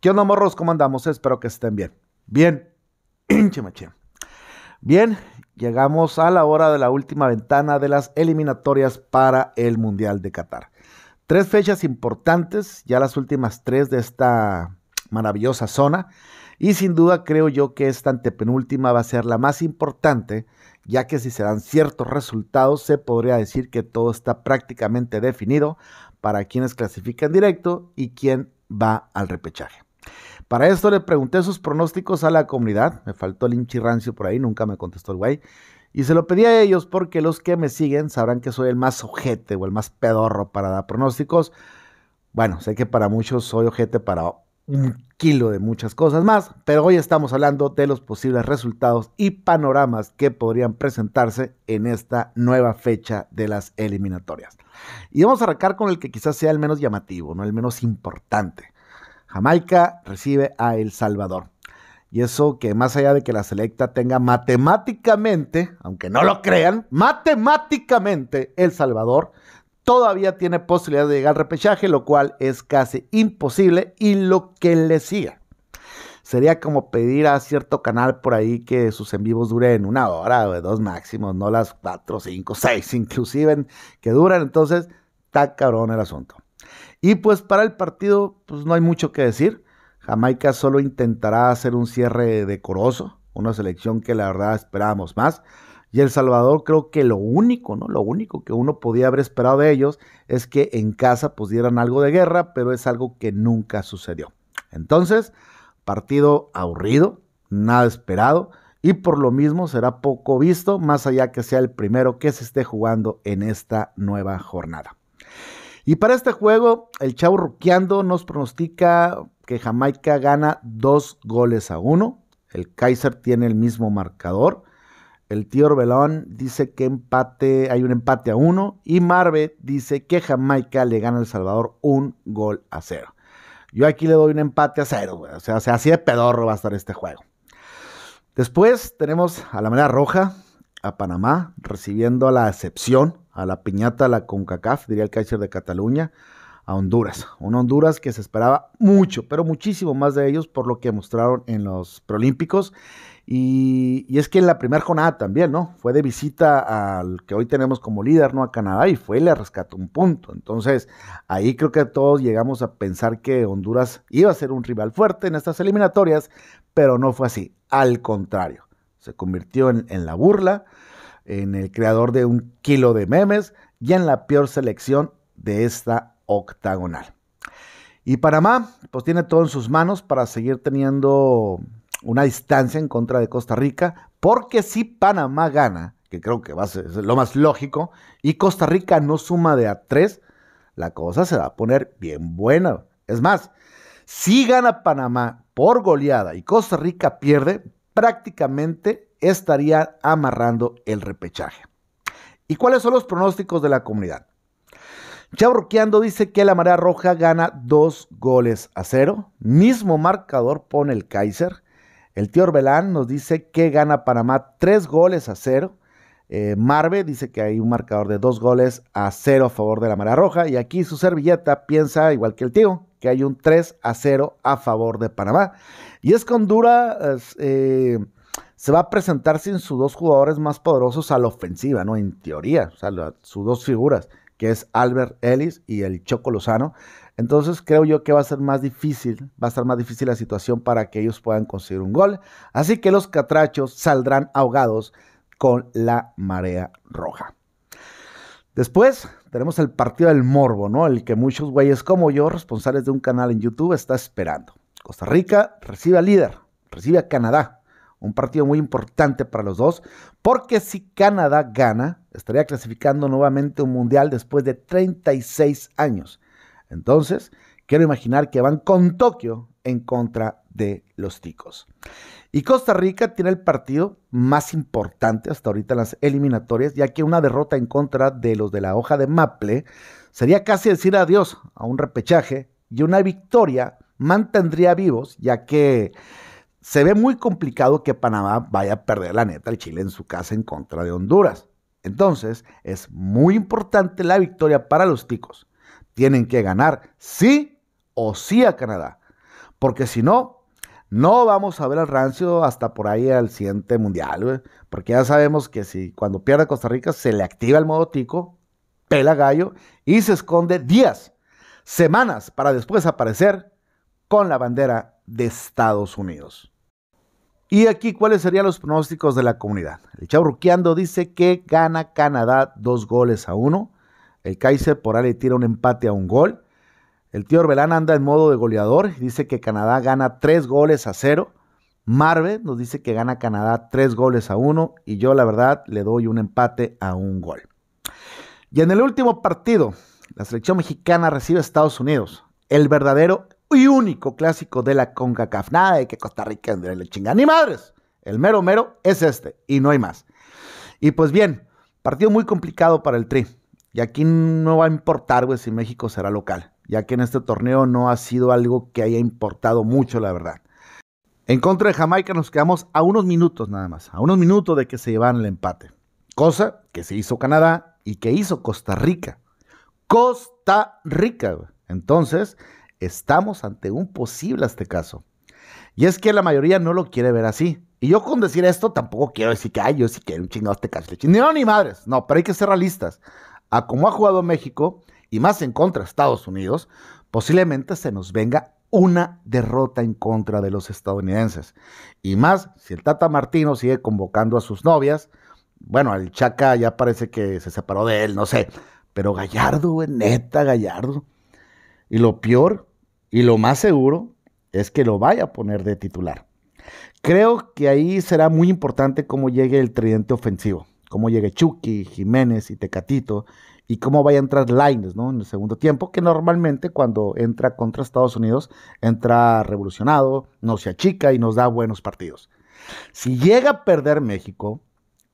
¿Qué onda, morros? ¿Cómo andamos? Espero que estén bien. Bien, Bien, llegamos a la hora de la última ventana de las eliminatorias para el Mundial de Qatar. Tres fechas importantes, ya las últimas tres de esta maravillosa zona. Y sin duda creo yo que esta antepenúltima va a ser la más importante, ya que si se dan ciertos resultados se podría decir que todo está prácticamente definido para quienes clasifican directo y quién va al repechaje. Para esto le pregunté sus pronósticos a la comunidad. Me faltó el hinchirrancio por ahí, nunca me contestó el güey. Y se lo pedí a ellos porque los que me siguen sabrán que soy el más ojete o el más pedorro para dar pronósticos. Bueno, sé que para muchos soy ojete para un kilo de muchas cosas más, pero hoy estamos hablando de los posibles resultados y panoramas que podrían presentarse en esta nueva fecha de las eliminatorias. Y vamos a arrancar con el que quizás sea el menos llamativo, no el menos importante. Jamaica recibe a El Salvador. Y eso que más allá de que la selecta tenga matemáticamente, aunque no lo crean, matemáticamente El Salvador todavía tiene posibilidad de llegar al repechaje, lo cual es casi imposible y lo que le siga. Sería como pedir a cierto canal por ahí que sus en vivos duren una hora o dos máximos, no las cuatro, cinco, seis, inclusive que duran. Entonces, está cabrón el asunto. Y pues para el partido, pues no hay mucho que decir. Jamaica solo intentará hacer un cierre decoroso, una selección que la verdad esperábamos más. Y El Salvador creo que lo único, ¿no? Lo único que uno podía haber esperado de ellos es que en casa pues, dieran algo de guerra, pero es algo que nunca sucedió. Entonces, partido aburrido, nada esperado y por lo mismo será poco visto, más allá que sea el primero que se esté jugando en esta nueva jornada. Y para este juego, el chavo Ruqueando nos pronostica que Jamaica gana dos goles a uno. El Kaiser tiene el mismo marcador. El tío Orbelón dice que empate, hay un empate a uno. Y Marve dice que Jamaica le gana a El Salvador un gol a cero. Yo aquí le doy un empate a cero, O sea, así de pedorro va a estar este juego. Después tenemos a la manera roja a Panamá recibiendo a la excepción a la piñata, la CONCACAF, diría el kaiser de Cataluña, a Honduras. Un Honduras que se esperaba mucho, pero muchísimo más de ellos por lo que mostraron en los preolímpicos Y, es que en la primera jornada también, ¿no? Fue de visita al que hoy tenemos como líder, ¿no? A Canadá y fue y le rescató un punto. Entonces, ahí creo que todos llegamos a pensar que Honduras iba a ser un rival fuerte en estas eliminatorias, pero no fue así. Al contrario, se convirtió en la burla en el creador de un kilo de memes y en la peor selección de esta octagonal. Y Panamá, pues tiene todo en sus manos para seguir teniendo una distancia en contra de Costa Rica, porque si Panamá gana, que creo que va a ser lo más lógico, y Costa Rica no suma de a tres, la cosa se va a poner bien buena. Es más, si gana Panamá por goleada y Costa Rica pierde, prácticamente estaría amarrando el repechaje. ¿Y cuáles son los pronósticos de la comunidad? Chaburqueando dice que la marea roja gana dos goles a cero. Mismo marcador pone el Kaiser. El tío Orbelán nos dice que gana Panamá tres goles a cero. Eh, Marve dice que hay un marcador de dos goles a cero a favor de la marea roja. Y aquí su servilleta piensa, igual que el tío, que hay un 3 a 0 a favor de Panamá. Y es con dura eh, se va a presentar sin sus dos jugadores más poderosos a la ofensiva, ¿no? En teoría, o sea, sus dos figuras, que es Albert Ellis y el Choco Lozano. Entonces creo yo que va a ser más difícil, va a estar más difícil la situación para que ellos puedan conseguir un gol. Así que los catrachos saldrán ahogados con la marea roja. Después tenemos el partido del morbo, ¿no? El que muchos güeyes como yo, responsables de un canal en YouTube, está esperando. Costa Rica recibe al líder, recibe a Canadá. Un partido muy importante para los dos, porque si Canadá gana, estaría clasificando nuevamente un mundial después de 36 años. Entonces, quiero imaginar que van con Tokio en contra de los ticos. Y Costa Rica tiene el partido más importante hasta ahorita en las eliminatorias, ya que una derrota en contra de los de la hoja de Maple sería casi decir adiós a un repechaje y una victoria mantendría vivos, ya que se ve muy complicado que Panamá vaya a perder la neta al Chile en su casa en contra de Honduras. Entonces, es muy importante la victoria para los ticos. Tienen que ganar sí o sí a Canadá, porque si no, no vamos a ver al rancio hasta por ahí al siguiente mundial, porque ya sabemos que si cuando pierde Costa Rica se le activa el modo tico, pela gallo y se esconde días, semanas para después aparecer con la bandera de Estados Unidos. Y aquí, ¿cuáles serían los pronósticos de la comunidad? El Ruqueando dice que gana Canadá dos goles a uno. El Kaiser por ahí le tira un empate a un gol. El tío Orbelán anda en modo de goleador. Dice que Canadá gana tres goles a cero. Marve nos dice que gana Canadá tres goles a uno. Y yo, la verdad, le doy un empate a un gol. Y en el último partido, la selección mexicana recibe a Estados Unidos. El verdadero y único clásico de la conca Nada de que Costa Rica le la chinga. Ni madres. El mero mero es este y no hay más. Y pues bien, partido muy complicado para el Tri. Y aquí no va a importar, güey, si México será local, ya que en este torneo no ha sido algo que haya importado mucho, la verdad. En contra de Jamaica nos quedamos a unos minutos nada más, a unos minutos de que se llevan el empate. Cosa que se hizo Canadá y que hizo Costa Rica. Costa Rica, Entonces, estamos ante un posible este caso. Y es que la mayoría no lo quiere ver así. Y yo con decir esto tampoco quiero decir que, ay, yo sí quiero un chingado este caso. No, ni madres. No, pero hay que ser realistas. A cómo ha jugado México, y más en contra de Estados Unidos, posiblemente se nos venga una derrota en contra de los estadounidenses. Y más, si el Tata Martino sigue convocando a sus novias, bueno, el Chaca ya parece que se separó de él, no sé. Pero Gallardo, neta, Gallardo. Y lo peor y lo más seguro es que lo vaya a poner de titular. Creo que ahí será muy importante cómo llegue el tridente ofensivo, cómo llegue Chucky, Jiménez y Tecatito, y cómo vaya a entrar Lines ¿no? en el segundo tiempo, que normalmente cuando entra contra Estados Unidos entra revolucionado, no se achica y nos da buenos partidos. Si llega a perder México,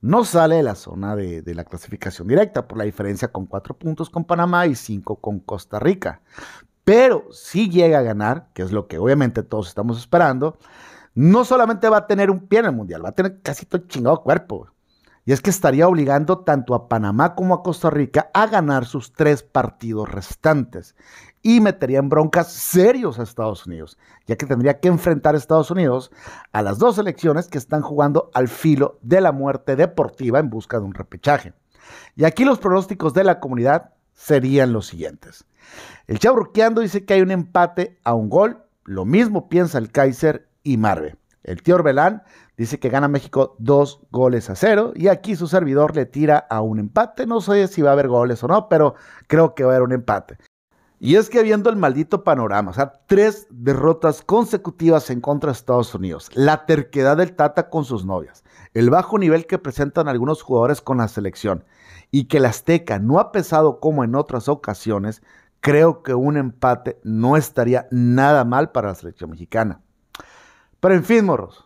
no sale de la zona de, de, la clasificación directa por la diferencia con cuatro puntos con Panamá y cinco con Costa Rica pero si llega a ganar, que es lo que obviamente todos estamos esperando, no solamente va a tener un pie en el Mundial, va a tener casi todo el chingado cuerpo. Y es que estaría obligando tanto a Panamá como a Costa Rica a ganar sus tres partidos restantes. Y metería en broncas serios a Estados Unidos, ya que tendría que enfrentar a Estados Unidos a las dos elecciones que están jugando al filo de la muerte deportiva en busca de un repechaje. Y aquí los pronósticos de la comunidad serían los siguientes. El chabruqueando dice que hay un empate a un gol. Lo mismo piensa el Kaiser y Marve. El tío Orbelán dice que gana México dos goles a cero. Y aquí su servidor le tira a un empate. No sé si va a haber goles o no, pero creo que va a haber un empate. Y es que viendo el maldito panorama, o sea, tres derrotas consecutivas en contra de Estados Unidos, la terquedad del Tata con sus novias, el bajo nivel que presentan algunos jugadores con la selección y que el Azteca no ha pesado como en otras ocasiones, creo que un empate no estaría nada mal para la selección mexicana. Pero en fin, morros,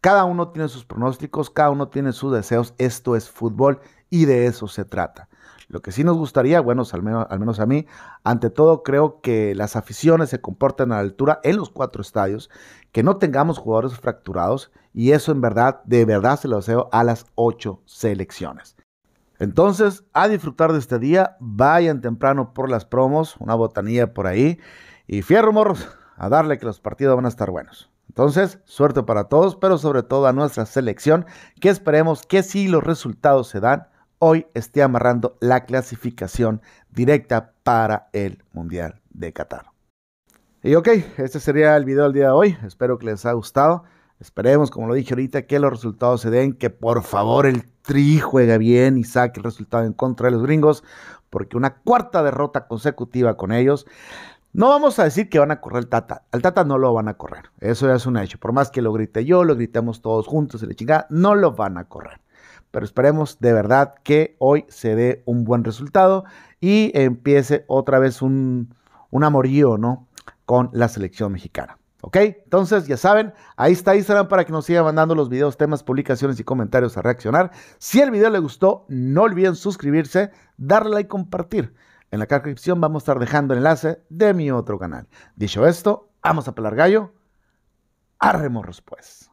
cada uno tiene sus pronósticos, cada uno tiene sus deseos, esto es fútbol y de eso se trata. Lo que sí nos gustaría, bueno, al menos, al menos a mí, ante todo creo que las aficiones se comporten a la altura en los cuatro estadios, que no tengamos jugadores fracturados y eso en verdad, de verdad se lo deseo a las ocho selecciones. Entonces, a disfrutar de este día, vayan temprano por las promos, una botanía por ahí, y fierro morros, a darle que los partidos van a estar buenos. Entonces, suerte para todos, pero sobre todo a nuestra selección, que esperemos que si los resultados se dan, hoy esté amarrando la clasificación directa para el Mundial de Qatar. Y ok, este sería el video del día de hoy, espero que les haya gustado. Esperemos, como lo dije ahorita, que los resultados se den, que por favor el Tri juegue bien y saque el resultado en contra de los gringos, porque una cuarta derrota consecutiva con ellos. No vamos a decir que van a correr el Tata. Al Tata no lo van a correr. Eso ya es un hecho. Por más que lo grite yo, lo gritemos todos juntos y la chingada, no lo van a correr. Pero esperemos de verdad que hoy se dé un buen resultado y empiece otra vez un, un amorío, ¿no? Con la selección mexicana. ¿Ok? Entonces, ya saben, ahí está Instagram para que nos sigan mandando los videos, temas, publicaciones y comentarios a reaccionar. Si el video le gustó, no olviden suscribirse, darle like y compartir. En la descripción vamos a estar dejando el enlace de mi otro canal. Dicho esto, vamos a pelar gallo. Arremos pues.